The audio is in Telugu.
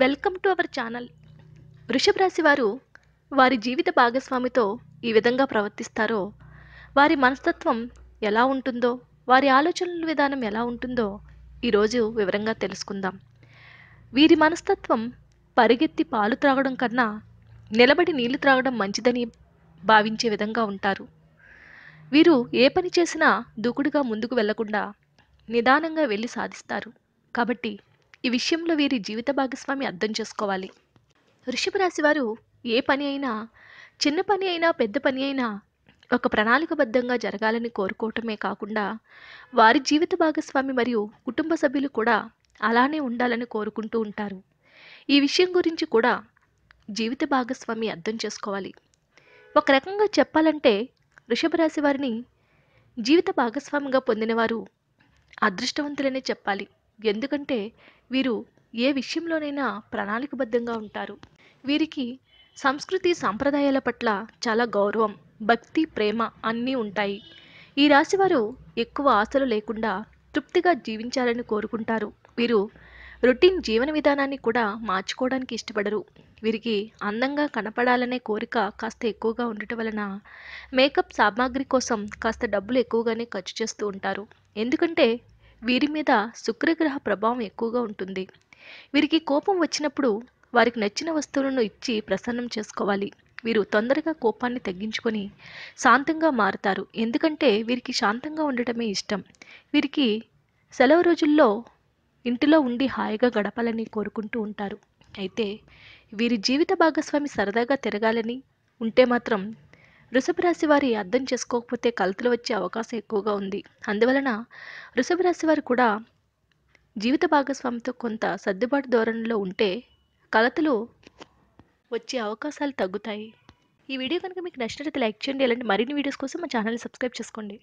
వెల్కమ్ టు అవర్ ఛానల్ వృషభ రాశి వారు వారి జీవిత భాగస్వామితో ఈ విధంగా ప్రవర్తిస్తారో వారి మనస్తత్వం ఎలా ఉంటుందో వారి ఆలోచనల విధానం ఎలా ఉంటుందో ఈరోజు వివరంగా తెలుసుకుందాం వీరి మనస్తత్వం పరిగెత్తి పాలు త్రాగడం కన్నా నిలబడి నీళ్లు త్రాగడం మంచిదని భావించే విధంగా ఉంటారు వీరు ఏ పని చేసినా దూకుడుగా ముందుకు వెళ్లకుండా నిదానంగా వెళ్ళి సాధిస్తారు కాబట్టి ఈ విషయంలో వీరి జీవిత భాగస్వామి అర్థం చేసుకోవాలి రాశి వారు ఏ పని అయినా చిన్న పని అయినా పెద్ద పని అయినా ఒక ప్రణాళికబద్ధంగా జరగాలని కోరుకోవటమే కాకుండా వారి జీవిత భాగస్వామి మరియు కుటుంబ సభ్యులు కూడా అలానే ఉండాలని కోరుకుంటూ ఉంటారు ఈ విషయం గురించి కూడా జీవిత భాగస్వామి అర్థం చేసుకోవాలి ఒక రకంగా చెప్పాలంటే వృషభరాశి వారిని జీవిత భాగస్వామిగా పొందినవారు అదృష్టవంతులనే చెప్పాలి ఎందుకంటే వీరు ఏ విషయంలోనైనా ప్రణాళికబద్ధంగా ఉంటారు వీరికి సంస్కృతి సాంప్రదాయాల పట్ల చాలా గౌరవం భక్తి ప్రేమ అన్నీ ఉంటాయి ఈ రాశివారు ఎక్కువ ఆశలు లేకుండా తృప్తిగా జీవించాలని కోరుకుంటారు వీరు రొటీన్ జీవన విధానాన్ని కూడా మార్చుకోవడానికి ఇష్టపడరు వీరికి అందంగా కనపడాలనే కోరిక కాస్త ఎక్కువగా ఉండటం వలన మేకప్ సామాగ్రి కోసం కాస్త డబ్బులు ఎక్కువగానే ఖర్చు చేస్తూ ఉంటారు ఎందుకంటే వీరి మీద శుక్రగ్రహ ప్రభావం ఎక్కువగా ఉంటుంది వీరికి కోపం వచ్చినప్పుడు వారికి నచ్చిన వస్తువులను ఇచ్చి ప్రసన్నం చేసుకోవాలి వీరు తొందరగా కోపాన్ని తగ్గించుకొని శాంతంగా మారుతారు ఎందుకంటే వీరికి శాంతంగా ఉండటమే ఇష్టం వీరికి సెలవు రోజుల్లో ఇంటిలో ఉండి హాయిగా గడపాలని కోరుకుంటూ ఉంటారు అయితే వీరి జీవిత భాగస్వామి సరదాగా తిరగాలని ఉంటే మాత్రం రాశి వారి అర్థం చేసుకోకపోతే కలతలు వచ్చే అవకాశం ఎక్కువగా ఉంది అందువలన వృషభరాశి వారు కూడా జీవిత భాగస్వామితో కొంత సర్దుబాటు ధోరణిలో ఉంటే కలతలు వచ్చే అవకాశాలు తగ్గుతాయి ఈ వీడియో కనుక మీకు నచ్చినట్లయితే లైక్ చేయండి ఇలాంటి మరిన్ని వీడియోస్ కోసం మా ఛానల్ని సబ్స్క్రైబ్ చేసుకోండి